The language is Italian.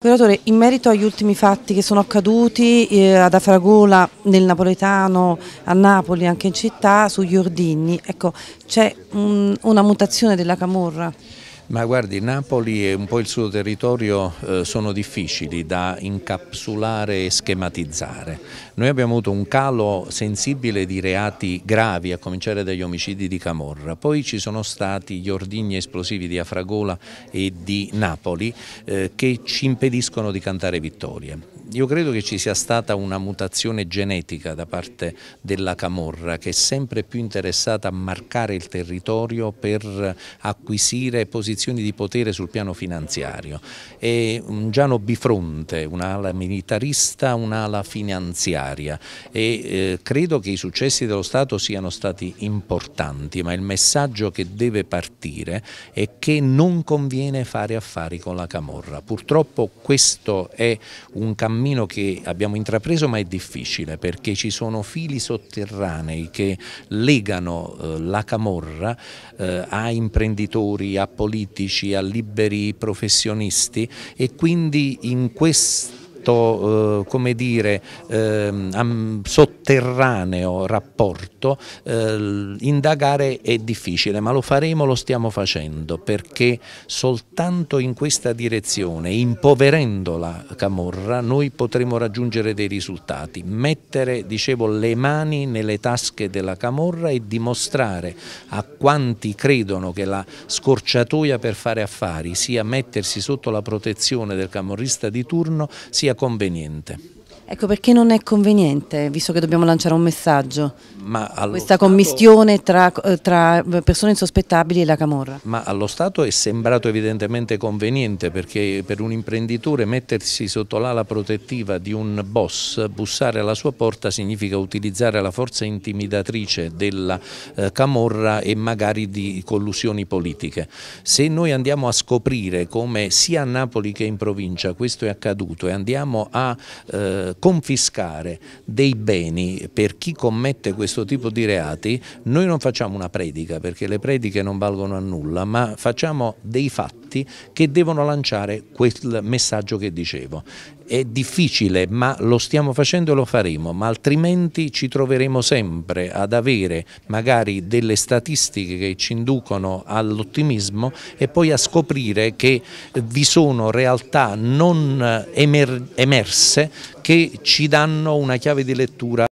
Operatore, in merito agli ultimi fatti che sono accaduti eh, ad Afragola, nel Napoletano, a Napoli, anche in città, sugli ordigni, ecco, c'è un, una mutazione della Camorra? Ma guardi, Napoli e un po' il suo territorio eh, sono difficili da incapsulare e schematizzare. Noi abbiamo avuto un calo sensibile di reati gravi, a cominciare dagli omicidi di Camorra, poi ci sono stati gli ordigni esplosivi di Afragola e di Napoli eh, che ci impediscono di cantare vittorie io credo che ci sia stata una mutazione genetica da parte della Camorra che è sempre più interessata a marcare il territorio per acquisire posizioni di potere sul piano finanziario. È un Giano bifronte, un'ala militarista, un'ala finanziaria e eh, credo che i successi dello Stato siano stati importanti, ma il messaggio che deve partire è che non conviene fare affari con la Camorra. Purtroppo questo è un cambiamento cammino che abbiamo intrapreso ma è difficile perché ci sono fili sotterranei che legano eh, la camorra eh, a imprenditori, a politici, a liberi professionisti e quindi in questo questo eh, come dire, ehm, sotterraneo rapporto eh, indagare è difficile, ma lo faremo, lo stiamo facendo, perché soltanto in questa direzione, impoverendo la Camorra, noi potremo raggiungere dei risultati, mettere dicevo, le mani nelle tasche della Camorra e dimostrare a quanti credono che la scorciatoia per fare affari sia mettersi sotto la protezione del camorrista di turno, sia conveniente. Ecco perché non è conveniente, visto che dobbiamo lanciare un messaggio, questa Stato... commistione tra, eh, tra, persone insospettabili e la Camorra. Ma allo Stato è sembrato evidentemente conveniente perché per un imprenditore mettersi sotto l'ala protettiva di un boss, bussare alla sua porta significa utilizzare la forza intimidatrice della eh, Camorra e magari di collusioni politiche. Se noi andiamo a scoprire come sia a Napoli che in provincia questo è accaduto e andiamo a... Eh, confiscare dei beni per chi commette questo tipo di reati, noi non facciamo una predica perché le prediche non valgono a nulla, ma facciamo dei fatti atti che devono lanciare quel messaggio che dicevo. È difficile, ma lo stiamo facendo e lo faremo, ma altrimenti ci troveremo sempre ad avere magari delle statistiche che ci inducono all'ottimismo e poi a scoprire che vi sono realtà non emerse che ci danno una chiave di lettura